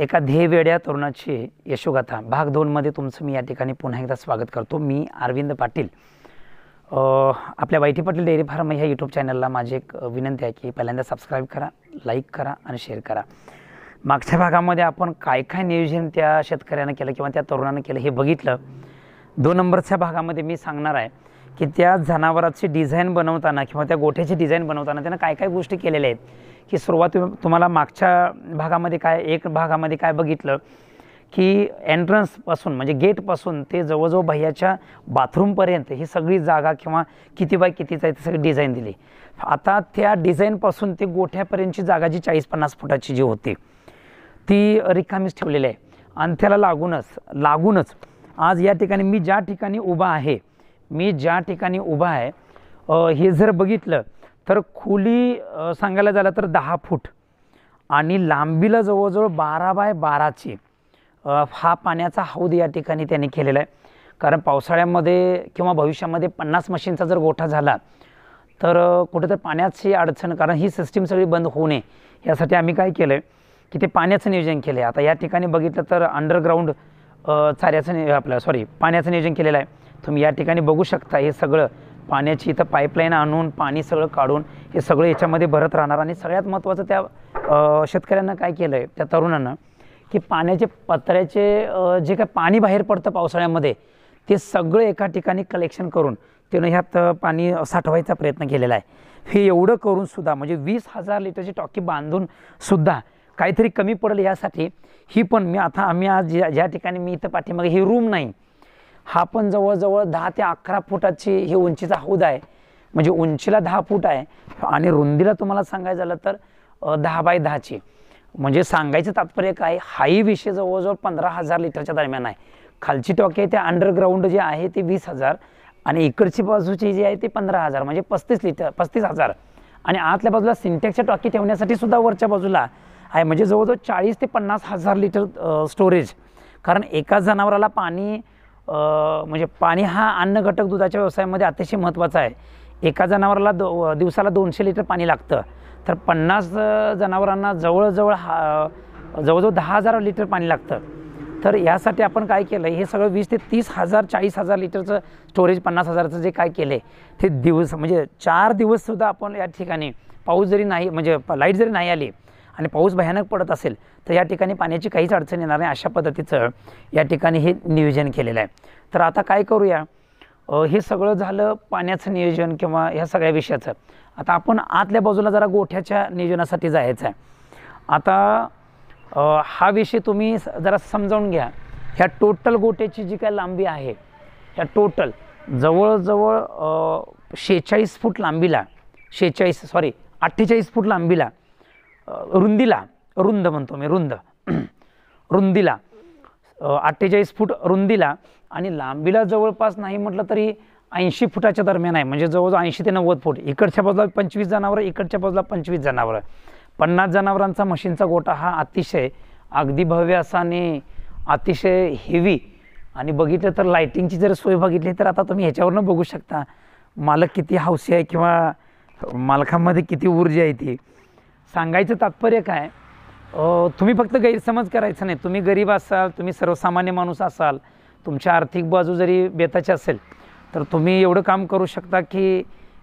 एका ध्येयवेड्या तरुणाची यशोगाथा भाग दोनमध्ये तुमचं मी या ठिकाणी पुन्हा एकदा स्वागत करतो मी अरविंद पाटील आपल्या वाईटी पाटील डेअरी फार्म ह्या यूट्यूब चॅनलला माझी एक विनंती आहे की पहिल्यांदा सबस्क्राईब करा लाईक करा आणि शेअर करा मागच्या भागामध्ये आपण काय काय नियोजन त्या शेतकऱ्यानं केलं किंवा त्या तरुणानं केलं हे बघितलं दोन नंबरच्या भागामध्ये मी सांगणार आहे की त्या जनावराची डिझाईन बनवताना किंवा त्या गोठ्याची डिझाईन बनवताना त्यांना काय काय गोष्टी केलेल्या आहेत की सुरुवात तुम्हाला मागच्या भागामध्ये काय एक भागामध्ये काय बघितलं की एंट्रन्सपासून म्हणजे गेटपासून ते जवळजवळ भैयाच्या बाथरूमपर्यंत ही सगळी जागा किंवा किती बाय कितीचा आहे ती सगळी डिझाईन दिली आता त्या डिझाईनपासून ते गोठ्यापर्यंतची जागा जी चाळीस पन्नास फुटाची जी होती ती रिकामीच ठेवलेली आहे आणि त्याला लागूनच लागूनच आज या ठिकाणी मी ज्या ठिकाणी उभा आहे मी ज्या ठिकाणी उभा आहे हे जर बघितलं तर खोली सांगायला झालं तर दहा फूट आणि लांबीला जवळजवळ बारा बाय बाराची हा पाण्याचा हौद या ठिकाणी त्यांनी केलेला आहे कारण पावसाळ्यामध्ये किंवा भविष्यामध्ये पन्नास मशीनचा जर गोठा झाला तर कुठेतरी पाण्याची अडचण कारण ही सिस्टीम सगळी बंद होऊ नये यासाठी आम्ही काय केलं आहे की ते पाण्याचं नियोजन केलं आहे आता या ठिकाणी बघितलं तर अंडरग्राऊंड चाऱ्याचं नि आपलं सॉरी पाण्याचं नियोजन केलेलं आहे तुम्ही या ठिकाणी बघू शकता हे सगळं पाण्याची इथं पाईपलाईन आणून पाणी सगळं काढून हे सगळं याच्यामध्ये भरत राहणार आणि सगळ्यात महत्त्वाचं त्या शेतकऱ्यांना काय केलं आहे त्या तरुणांना की पाण्याचे पत्र्याचे जे काय पाणी बाहेर पडतं पावसाळ्यामध्ये ते सगळं एका ठिकाणी कलेक्शन करून त्यानं ह्यात पाणी साठवायचा प्रयत्न केलेला आहे हे एवढं करूनसुद्धा म्हणजे वीस हजार लिटरची टॉकी बांधूनसुद्धा काहीतरी कमी पडेल यासाठी ही पण मी आता आम्ही आज ज्या ज्या ठिकाणी मी इथं पाठीमागे ही रूम नाही हा पण जवळजवळ दहा ते अकरा फुटाची ही उंचीचा हौद आहे म्हणजे उंचीला दहा फूट आहे आणि रुंदीला तुम्हाला सांगायचं झालं तर दहा बाय दहाची म्हणजे सांगायचं तात्पर्य काय हाई विषय जवळजवळ पंधरा हजार लिटरच्या दरम्यान आहे खालची टॉकी आहे ते अंडरग्राऊंड जे आहे ते वीस हजार आणि इकडची बाजूची जी आहे ते पंधरा हजार म्हणजे पस्तीस लिटर पस्तीस हजार आणि आतल्या बाजूला सिंटॅक्सच्या टॉकी ठेवण्यासाठी सुद्धा वरच्या बाजूला आहे म्हणजे जवळजवळ चाळीस ते पन्नास हजार लिटर स्टोरेज कारण एका जनावराला पाणी म्हणजे पाणी हा अन्न घटक दुधाच्या व्यवसायामध्ये अतिशय महत्त्वाचा आहे एका जनावराला दो दिवसाला दोनशे लिटर पाणी लागतं तर पन्नास जनावरांना जवळजवळ हा जवळजवळ दहा हजार लिटर पाणी लागतं तर यासाठी आपण काय केलं हे सगळं वीस ते तीस हजार चाळीस हजार लिटरचं स्टोरेज पन्नास हजारचं जे काय केलं आहे ते दिवस म्हणजे चार दिवससुद्धा आपण या ठिकाणी पाऊस जरी नाही म्हणजे लाईट जरी नाही आली आणि पाऊस भयानक पडत असेल तर या ठिकाणी पाण्याची काहीच अडचण येणार नाही अशा पद्धतीचं या ठिकाणी हे नियोजन केलेलं आहे तर आता काय करूया हे सगळं झालं पाण्याचं नियोजन किंवा ह्या सगळ्या विषयाचं आता आपण आतल्या बाजूला जरा गोठ्याच्या नियोजनासाठी जायचं आहे आता हा विषय तुम्ही जरा समजावून घ्या ह्या टोटल गोठ्याची जी काय लांबी आहे ह्या टोटल जवळजवळ शेहेचाळीस फूट लांबीला शेहेचाळीस सॉरी अठ्ठेचाळीस फूट लांबीला रुंदीला रुंद म्हणतो मी रुंद रुंदीला अठ्ठेचाळीस फूट रुंदीला आणि लांबीला जवळपास नाही म्हटलं तरी ऐंशी फुटाच्या दरम्यान आहे म्हणजे जवळजवळ ऐंशी ते नव्वद फूट इकडच्या बाजूला पंचवीस जनावरं इकडच्या बाजूला पंचवीस जनावरं पन्नास जनावरांचा मशीनचा गोटा हा अतिशय अगदी भव्य असाने अतिशय हेवी आणि बघितलं तर लाईटिंगची जर सोय बघितली तर आता तुम्ही ह्याच्यावरनं बघू शकता मालक किती हौसी आहे किंवा मालकामध्ये किती ऊर्जा आहे ती सांगायचं तात्पर्य काय तुम्ही फक्त गैरसमज करायचं नाही तुम्ही गरीब असाल तुम्ही सर्वसामान्य माणूस असाल तुमच्या आर्थिक बाजू जरी बेताची असेल तर तुम्ही एवढं काम करू शकता की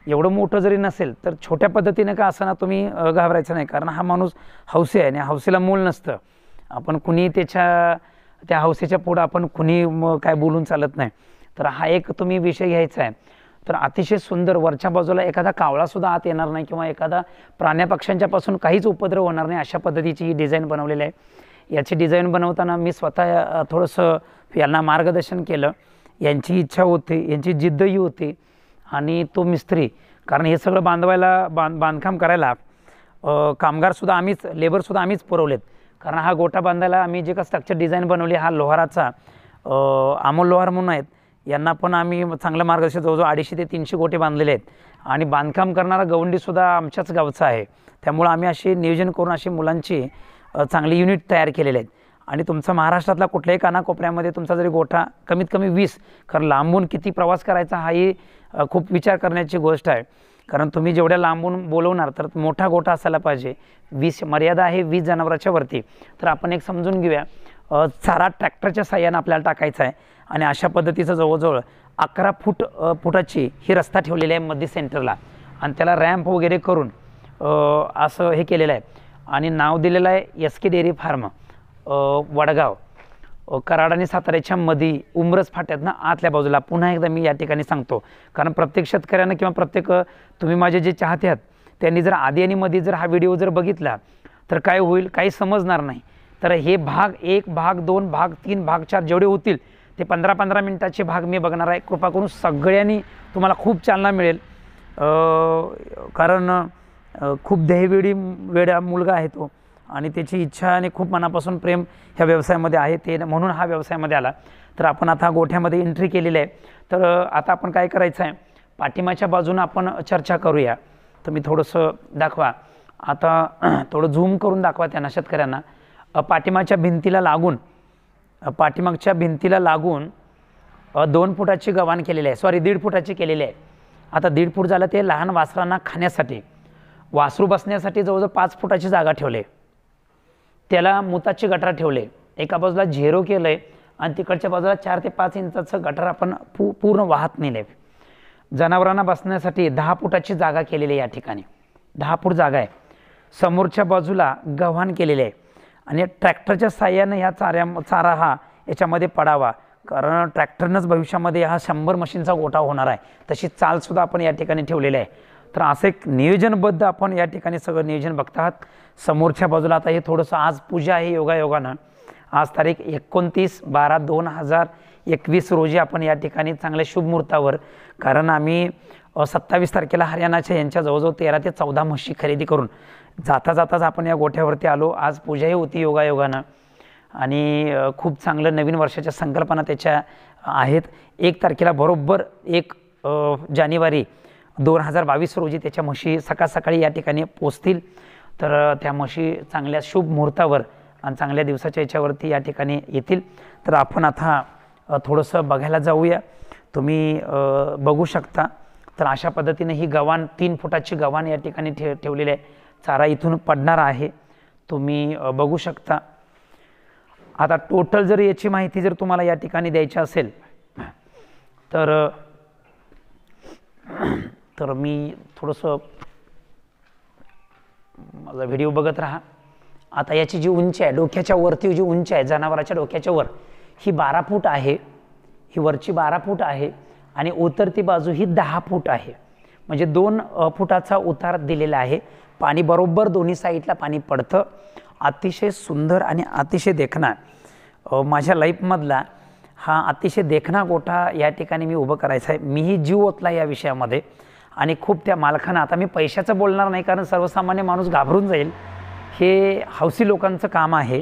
एवढं मोठं जरी नसेल तर छोट्या पद्धतीनं का असताना तुम्ही घाबरायचं नाही कारण हा माणूस हौसे आहे आणि हौसेला मूल नसतं आपण कुणी त्याच्या त्या हौसेच्या पुढं आपण कुणी काय बोलून चालत नाही तर हा एक तुम्ही विषय घ्यायचा आहे तर अतिशय सुंदर वरच्या बाजूला एखादा कावळासुद्धा आत येणार नाही किंवा एखादा प्राण्यापक्ष्यांच्यापासून काहीच उपद्रव होणार नाही अशा पद्धतीची ही डिझाईन बनवलेली आहे याची डिझाईन बनवताना मी स्वतः थोडंसं यांना मार्गदर्शन केलं यांची इच्छा होती यांची जिद्दही होती आणि तो मिस्त्री कारण हे सगळं बांधवायला बांध बांधकाम करायला कामगारसुद्धा आम्हीच लेबरसुद्धा आम्हीच पुरवलेत कारण हा गोठा बांधायला आम्ही जे का स्ट्रक्चर डिझाईन बनवली हा लोहाराचा अमोल लोहार म्हणून आहेत यांना पण आम्ही चांगलं मार्गदर्शन जवळजवळ अडीचशे ते तीनशे गोटे बांधलेले आहेत आणि बांधकाम करणारा गवंडीसुद्धा आमच्याच गावचा आहे त्यामुळं आम्ही असे नियोजन करून अशी मुलांची चांगली युनिट तयार केलेले आहेत आणि तुमचा महाराष्ट्रातला कुठल्याही कानाकोपऱ्यामध्ये तुमचा जरी गोठा कमीत कमी वीस कारण लांबून किती प्रवास करायचा हाही खूप विचार करण्याची गोष्ट आहे कारण तुम्ही जेवढ्या लांबून बोलवणार तर मोठा गोठा असायला पाहिजे वीस मर्यादा आहे वीस जनावराच्या वरती तर आपण एक समजून घेऊया चारा ट्रॅक्टरच्या साह्यानं आपल्याला टाकायचा आहे आणि अशा पद्धतीचं जवळजवळ अकरा फूट फुटाची ही रस्ता ठेवलेली आहे मध्ये सेंटरला आणि त्याला रॅम्प वगैरे करून असं हे केलेलं आहे आणि नाव दिलेलं आहे S K dairy farm Vadgaon Karad आणि साताऱ्याच्या मधी उमरस ना आतल्या बाजूला पुन्हा एकदा मी या ठिकाणी सांगतो कारण प्रत्येक शेतकऱ्यानं किंवा प्रत्येक तुम्ही माझे जे चाहते आहात त्यांनी जर आधी आणि मध्ये जर हा व्हिडिओ जर बघितला तर काय होईल काही समजणार नाही तर हे भाग एक भाग दोन भाग तीन भाग चार जेवढे होतील ते पंधरा पंधरा मिनटाचे भाग मी बघणार आहे कृपा करून सगळ्यांनी तुम्हाला खूप चालना मिळेल कारण खूप देहवेळी वेळा मुलगा आहे तो आणि त्याची इच्छा आणि खूप मनापासून प्रेम ह्या व्यवसायामध्ये आहे ते म्हणून हा व्यवसायामध्ये आला तर आपण आता गोठ्यामध्ये एंट्री केलेली आहे तर आता आपण काय करायचं आहे पाठिमाच्या बाजूनं आपण चर्चा करूया तर मी थोडंसं दाखवा आता थोडं झूम करून दाखवा त्यांना शेतकऱ्यांना पाठीमागच्या भिंतीला लागून पाठीमागच्या भिंतीला लागून दोन फुटाची गव्हाण केलेली आहे सॉरी दीड फुटाची केलेली आहे आता दीड फूट झालं ते लहान वासरांना खाण्यासाठी वासरू बसण्यासाठी जवळजवळ पाच फुटाची जागा ठेवले त्याला मुताची गटार ठेवले एका बाजूला झेरो केलं आहे आणि तिकडच्या बाजूला चार ते पाच इंचाचं गटार आपण पू पूर्ण वाहत नेले जनावरांना बसण्यासाठी दहा फुटाची जागा केलेली आहे या ठिकाणी दहा फूट जागा आहे समोरच्या बाजूला गव्हाण केलेली आहे आणि ट्रॅक्टरच्या साह्यानं ह्या चाऱ्या चारा हा याच्यामध्ये पडावा कारण ट्रॅक्टरनंच भविष्यामध्ये हा शंभर मशीनचा गोठा होणार आहे तशी चालसुद्धा आपण या ठिकाणी ठेवलेली आहे तर असं एक नियोजनबद्ध आपण या ठिकाणी सगळं नियोजन बघत आहात समोरच्या बाजूला आता हे थोडंसं आज पूजा आहे योगायोगानं आज तारीख एकोणतीस बारा दोन हजार एकवीस रोजी आपण या ठिकाणी चांगल्या मुहूर्तावर कारण आम्ही सत्तावीस तारखेला हरियाणाच्या यांच्या जवळजवळ तेरा ते चौदा म्हशी खरेदी करून जाता जाताच आपण या गोठ्यावरती आलो आज पूजाही होती योगायोगानं आणि खूप चांगलं नवीन वर्षाच्या संकल्पना त्याच्या आहेत एक तारखेला बरोबर एक जानेवारी दोन हजार बावीस रोजी त्याच्या म्हशी सकाळ सकाळी या ठिकाणी पोचतील तर त्या म्हशी चांगल्या शुभ मुहूर्तावर आणि चांगल्या दिवसाच्या याच्यावरती या ठिकाणी येतील तर आपण आता थोडंसं बघायला जाऊया तुम्ही बघू शकता तर अशा पद्धतीने ही गव्हाण तीन फुटाची गव्हाण या ठिकाणी ठे ठेवलेली आहे चारा इथून पडणार आहे तुम्ही बघू शकता आता टोटल जर याची माहिती जर तुम्हाला या ठिकाणी द्यायची असेल तर तर मी थोडंसं माझा व्हिडिओ बघत राहा आता याची जी उंची आहे डोक्याच्या वरती जी उंची आहे जनावराच्या डोक्याच्या वर ही बारा फूट आहे ही वरची बारा फूट आहे आणि उतरती बाजू ही दहा फूट आहे म्हणजे दोन फुटाचा उतार दिलेला आहे पाणी बरोबर दोन्ही साईडला पाणी पडतं अतिशय सुंदर आणि अतिशय देखणा माझ्या लाईफमधला हा अतिशय देखणा गोठा या ठिकाणी मी उभं करायचा आहे मीही जीव ओतला या विषयामध्ये आणि खूप त्या मालखाना आता मी पैशाचं बोलणार नाही कारण सर्वसामान्य माणूस घाबरून जाईल हे हौसी लोकांचं काम आहे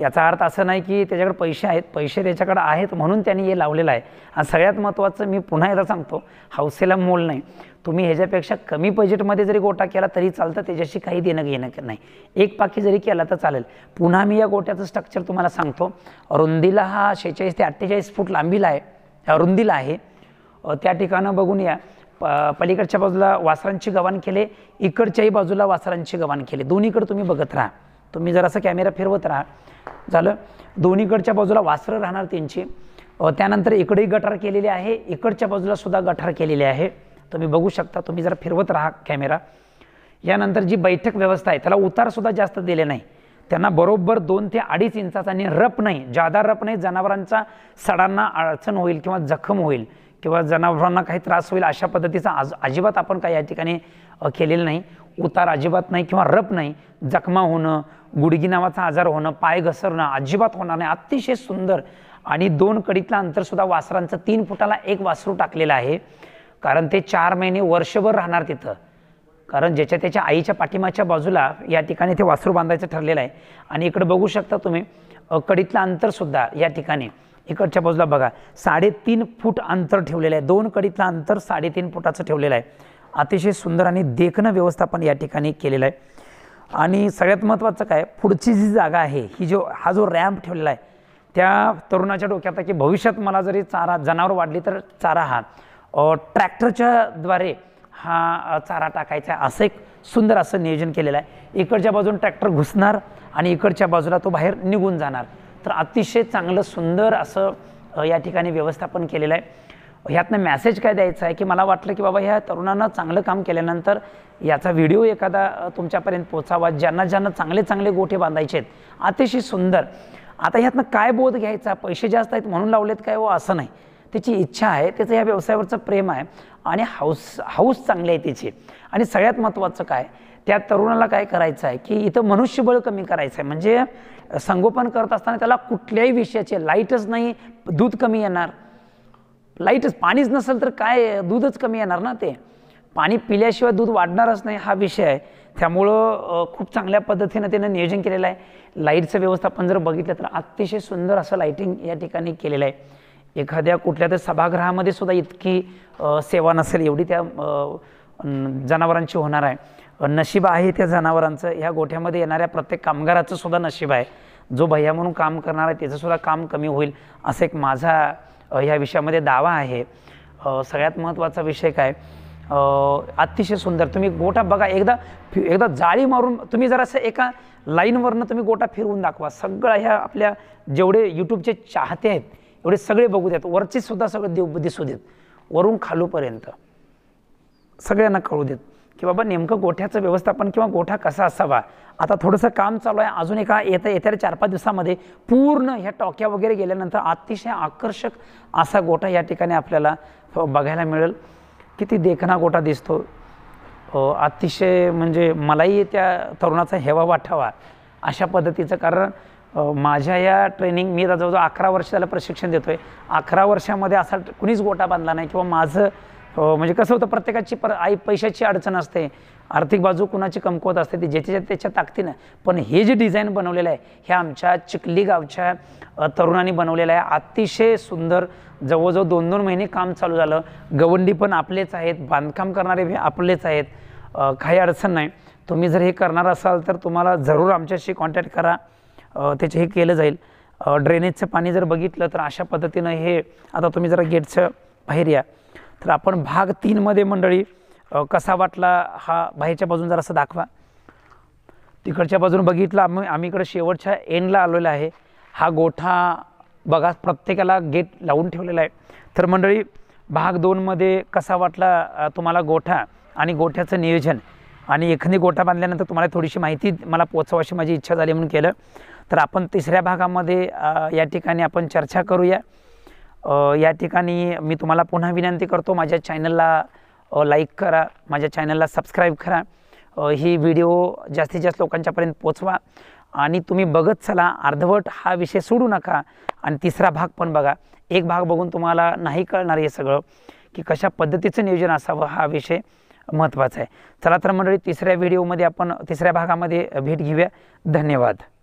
याचा अर्थ असं नाही की त्याच्याकडे पैसे आहेत पैसे त्याच्याकडे आहेत म्हणून त्यांनी हे लावलेलं आहे आणि सगळ्यात महत्त्वाचं मी पुन्हा एकदा सांगतो हौसेला मोल नाही तुम्ही ह्याच्यापेक्षा कमी बजेटमध्ये जरी गोटा केला तरी चालतं त्याच्याशी काही देणं घेणं नाही एक पाकी जरी केला तर चालेल पुन्हा मी या गोट्याचं स्ट्रक्चर तुम्हाला सांगतो रुंदीला हा शेहेचाळीस ते अठ्ठेचाळीस फूट लांबीला आहे रुंदीला आहे त्या ठिकाणं बघून या प पलीकडच्या बाजूला वासरांची गव्हाण केले इकडच्याही बाजूला वासरांची गव्हाण केले दोन्हीकडे तुम्ही बघत राहा तुम्ही जर असं कॅमेरा फिरवत राहा झालं दोन्हीकडच्या बाजूला वासरं राहणार त्यांची त्यानंतर इकडेही गटार केलेले आहे इकडच्या बाजूला सुद्धा गटार केलेले आहे तुम्ही बघू शकता तुम्ही जरा फिरवत राहा कॅमेरा यानंतर जी बैठक व्यवस्था आहे त्याला उतारसुद्धा जास्त दिले नाही त्यांना बरोबर दोन ते अडीच इंचाचा आणि रप नाही जादा रप नाही जनावरांचा सडांना अडचण होईल किंवा जखम होईल किंवा जनावरांना काही त्रास होईल अशा पद्धतीचा आज अजिबात आपण काही या ठिकाणी केलेलं नाही उतार अजिबात नाही किंवा रप नाही जखमा होणं गुडगी नावाचा आजार होणं पाय घसरणं अजिबात होणार नाही अतिशय सुंदर आणि दोन कडीतला अंतरसुद्धा वासरांचं तीन फुटाला एक वासरू टाकलेलं आहे कारण ते चार महिने वर्षभर राहणार तिथं कारण ज्याच्या त्याच्या आईच्या पाठीमाच्या बाजूला या ठिकाणी ते वासरू बांधायचं ठरलेलं आहे आणि इकडे बघू शकता तुम्ही कडीतलं अंतरसुद्धा या ठिकाणी इकडच्या बाजूला बघा साडेतीन फूट अंतर ठेवलेलं आहे दोन कडीतलं अंतर साडेतीन फुटाचं ठेवलेलं आहे अतिशय सुंदर आणि देखणं व्यवस्थापन या ठिकाणी केलेलं आहे आणि सगळ्यात महत्त्वाचं काय पुढची जी जागा आहे ही जो हा जो रॅम्प ठेवलेला आहे त्या तरुणाच्या डोक्यात की भविष्यात मला जरी चारा जनावर वाढली तर चारा हा ट्रॅक्टरच्या द्वारे हा चारा टाकायचा असं एक सुंदर असं नियोजन केलेलं आहे इकडच्या बाजून ट्रॅक्टर घुसणार आणि इकडच्या बाजूला तो बाहेर निघून जाणार तर अतिशय चांगलं सुंदर असं या ठिकाणी व्यवस्थापन केलेलं आहे ह्यातनं मॅसेज काय द्यायचा आहे की मला वाटलं की बाबा ह्या तरुणानं चांगलं काम केल्यानंतर याचा व्हिडिओ एखादा तुमच्यापर्यंत पोचावा ज्यांना ज्यांना चांगले चांगले गोठे बांधायचे आहेत अतिशय सुंदर आता ह्यातनं काय बोध घ्यायचा पैसे जास्त आहेत म्हणून लावलेत काय हो असं नाही त्याची इच्छा आहे त्याचं ह्या व्यवसायावरचं प्रेम आहे आणि हाऊस हाऊस चांगले आहे त्याची आणि सगळ्यात महत्त्वाचं काय त्या तरुणाला काय करायचं आहे की इथं मनुष्यबळ कमी करायचं आहे म्हणजे संगोपन करत असताना त्याला कुठल्याही विषयाचे लाईटच नाही दूध कमी येणार लाईटच पाणीच नसेल तर काय दूधच कमी येणार ना ते पाणी पिल्याशिवाय दूध वाढणारच नाही हा विषय आहे त्यामुळं खूप चांगल्या पद्धतीनं त्यानं नियोजन केलेलं आहे लाईटचं व्यवस्थापन जर बघितलं तर अतिशय सुंदर असं लाईटिंग या ठिकाणी केलेलं आहे एखाद्या कुठल्या तर सभागृहामध्ये सुद्धा इतकी सेवा नसेल एवढी त्या जनावरांची होणार आहे नशीब आहे त्या जनावरांचं ह्या गोठ्यामध्ये येणाऱ्या प्रत्येक कामगाराचं सुद्धा नशीब आहे जो भैया म्हणून काम करणार आहे त्याचंसुद्धा सुद्धा काम कमी होईल असं एक माझा ह्या विषयामध्ये दावा आहे सगळ्यात महत्त्वाचा विषय काय अतिशय सुंदर तुम्ही गोटा बघा एकदा एकदा जाळी मारून तुम्ही जरा असं एका लाईनवरनं तुम्ही गोटा फिरवून दाखवा सगळ्या ह्या आपल्या जेवढे यूट्यूबचे चाहते आहेत एवढे सगळे बघू देत वरचे सुद्धा सगळं देऊ दिसू देत वरून खालूपर्यंत सगळ्यांना कळू देत की बाबा नेमकं गोठ्याचं व्यवस्थापन किंवा गोठा कसा असावा आता थोडंसं काम चालू आहे अजून एका येत्या येत्या चार पाच दिवसामध्ये पूर्ण ह्या टॉक्या वगैरे गेल्यानंतर अतिशय आकर्षक असा गोठा या ठिकाणी आपल्याला हो, बघायला मिळेल किती देखणा गोठा दिसतो अतिशय म्हणजे मलाही त्या तरुणाचा हेवा वाटावा अशा पद्धतीचं कारण माझ्या या ट्रेनिंग मी जवळजवळ अकरा वर्ष त्याला प्रशिक्षण देतो आहे अकरा वर्षामध्ये असा कुणीच गोठा बांधला नाही किंवा माझं म्हणजे कसं होतं प्रत्येकाची पर आई पैशाची अडचण असते आर्थिक बाजू कुणाची कमकुवत असते ती ज्याच्या त्याच्या ताकदीनं पण हे जे डिझाईन बनवलेलं आहे हे आमच्या चिखली गावच्या तरुणांनी बनवलेलं आहे अतिशय सुंदर जवळजवळ दोन दोन महिने काम चालू झालं गवंडी पण आपलेच आहेत बांधकाम करणारे आपलेच आहेत काही अडचण नाही तुम्ही जर हे करणार असाल तर तुम्हाला जरूर आमच्याशी कॉन्टॅक्ट करा त्याचे हे केलं जाईल ड्रेनेजचं पाणी जर बघितलं तर अशा पद्धतीनं हे आता तुम्ही जरा गेटचं बाहेर या तर आपण भाग तीनमध्ये मंडळी कसा वाटला हा बाहेरच्या बाजून जरासा दाखवा तिकडच्या बाजून बघितलं आम्ही आम्ही इकडे शेवटच्या एनला आलेलो आहे हा गोठा बघा प्रत्येकाला गेट लावून ठेवलेला आहे तर मंडळी भाग दोनमध्ये कसा वाटला तुम्हाला गोठा आणि गोठ्याचं नियोजन आणि एखादी गोठा बांधल्यानंतर तुम्हाला थोडीशी माहिती मला अशी माझी इच्छा झाली म्हणून केलं तर आपण तिसऱ्या भागामध्ये या ठिकाणी आपण चर्चा करूया या ठिकाणी मी तुम्हाला पुन्हा विनंती करतो माझ्या चॅनलला लाईक करा माझ्या चॅनलला सबस्क्राईब करा ही व्हिडिओ जास्तीत जास्त लोकांच्यापर्यंत पोचवा आणि तुम्ही बघत चला अर्धवट हा विषय सोडू नका आणि तिसरा भाग पण बघा एक भाग बघून तुम्हाला नाही कळणार हे सगळं की कशा पद्धतीचं नियोजन असावं हा विषय महत्त्वाचा आहे चला तर मंडळी तिसऱ्या व्हिडिओमध्ये आपण तिसऱ्या भागामध्ये भेट घेऊया धन्यवाद